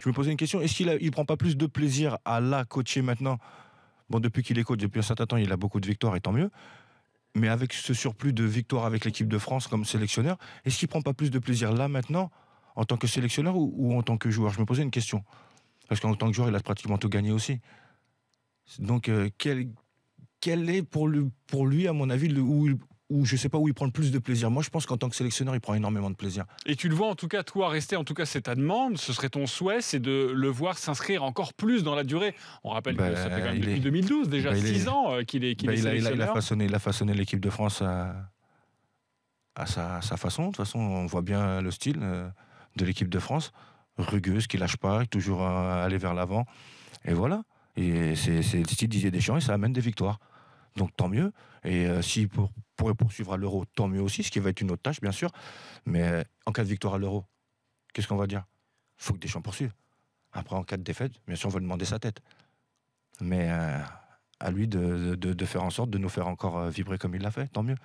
Je me posais une question, est-ce qu'il ne prend pas plus de plaisir à la coacher maintenant Bon, depuis qu'il est coach, depuis un certain temps, il a beaucoup de victoires et tant mieux. Mais avec ce surplus de victoires avec l'équipe de France comme sélectionneur, est-ce qu'il ne prend pas plus de plaisir là maintenant en tant que sélectionneur ou, en tant que joueur Je me posais une question. Parce qu'en tant que joueur, il a pratiquement tout gagné aussi. Donc, euh, quel, est pour lui, à mon avis, le, où, où je sais pas où il prend le plus de plaisir. Moi, je pense qu'en tant que sélectionneur, il prend énormément de plaisir. Et tu le vois en tout cas, toi, rester en tout cas, c'est ta demande. Ce serait ton souhait, c'est de le voir s'inscrire encore plus dans la durée. On rappelle que ça bah, fait quand même depuis 2012 déjà 6 bah, ans euh, qu'il est, sélectionneur. Il a, façonné, l'équipe de France à, à, sa, façon. De toute façon, on voit bien le style euh, de l'équipe de France, rugueuse, qui lâche pas, toujours euh, aller vers l'avant. Et voilà. Et c'est le style Didier Deschamps et ça amène des victoires donc tant mieux. Et euh, si s'il pour, pourrait poursuivre à l'euro, tant mieux aussi, ce qui va être une autre tâche, bien sûr. Mais euh, en cas de victoire à l'euro, qu'est-ce qu'on va dire faut que Deschamps poursuive. Après, en cas de défaite, bien sûr, on va demander sa tête. Mais euh, à lui de, de, faire en sorte de nous faire encore vibrer comme il l'a fait, tant mieux.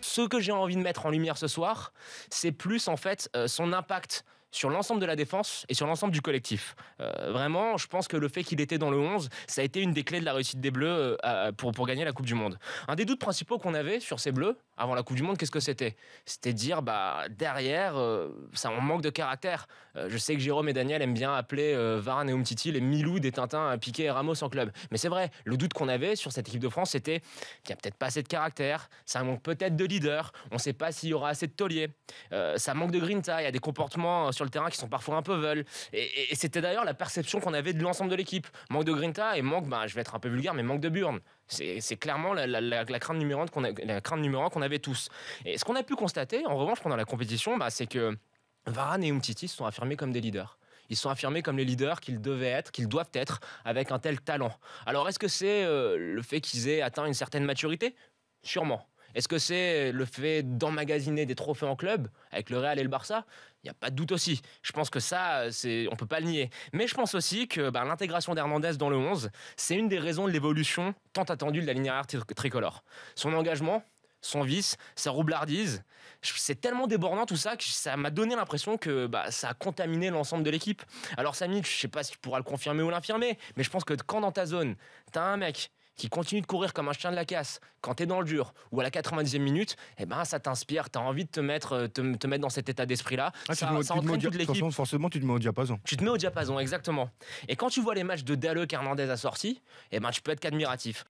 Ce que j'ai envie de mettre en lumière ce soir, c'est plus en fait son impact sur l'ensemble de la défense et sur l'ensemble du collectif. Euh, vraiment, je pense que le fait qu'il était dans le 11, ça a été une des clés de la réussite des Bleus euh, pour, pour gagner la Coupe du Monde. Un des doutes principaux qu'on avait sur ces Bleus avant la Coupe du Monde, qu'est-ce que c'était C'était de dire, bah, derrière, euh, ça, manque de caractère. je sais que Jérôme et Daniel aiment bien appeler Varane et Umtiti les Milou des Tintins, à piquer Ramos en club. Mais c'est vrai, le doute qu'on avait sur cette équipe de France, c'était qu'il n'y a peut-être pas assez de caractère, ça manque peut-être de leader, on ne sait pas s'il y aura assez de tauliers, ça manque de grinta, il y a des comportements sur le terrain qui sont parfois un peu veules. Et, c'était d'ailleurs la perception qu'on avait de l'ensemble de l'équipe. Manque de grinta et manque, bah, je vais être un peu vulgaire, mais manque de burn. C'est clairement la, crainte numéro qu'on la crainte numéro un qu'on avait tous. Et ce qu'on a pu constater, en revanche, pendant la compétition, bah, c'est que Varane et Umtiti se sont affirmés comme des leaders. Ils se sont affirmés comme les leaders qu'ils devaient être, qu'ils doivent être, avec un tel talent. Alors est-ce que c'est euh, le fait qu'ils aient atteint une certaine maturité Sûrement. Est-ce que c'est le fait d'emmagasiner des trophées en club avec le Real et le Barça Il n'y a pas de doute aussi. Je pense que ça, c'est, on ne peut pas le nier. Mais je pense aussi que ben, l'intégration d'Hernandez dans le 11, c'est une des raisons de l'évolution tant attendue de la ligne tricolore. Son engagement, son vice, sa roublardise. C'est tellement débordant tout ça que ça m'a donné l'impression que bah, ça a contaminé l'ensemble de l'équipe. Alors Samy, je sais pas si tu pourras le confirmer ou l'infirmer, mais je pense que quand dans ta zone, tu as un mec qui continue de courir comme un chien de la casse quand tu es dans le dur ou à la 90e minute, et eh ben, ça t'inspire, tu as envie de te mettre, euh, te, mettre dans cet état d'esprit-là. Ah, ça, toute l'équipe. Forcément, tu te mets au diapason. Tu te mets au diapason, exactement. Et quand tu vois les matchs de Dalleux Hernandez a sortis, eh ben, tu peux être qu'admiratif.